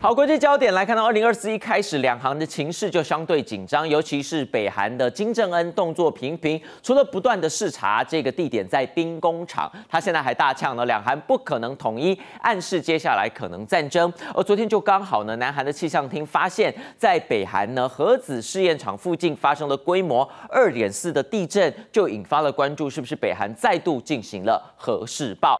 好，国际焦点来看到，二零二四一开始，两行的情势就相对紧张，尤其是北韩的金正恩动作频频，除了不断的视察这个地点在兵工厂，他现在还大呛呢，两韩不可能统一，暗示接下来可能战争。而昨天就刚好呢，南韩的气象厅发现，在北韩呢核子试验场附近发生了规模二点四的地震，就引发了关注，是不是北韩再度进行了核试爆？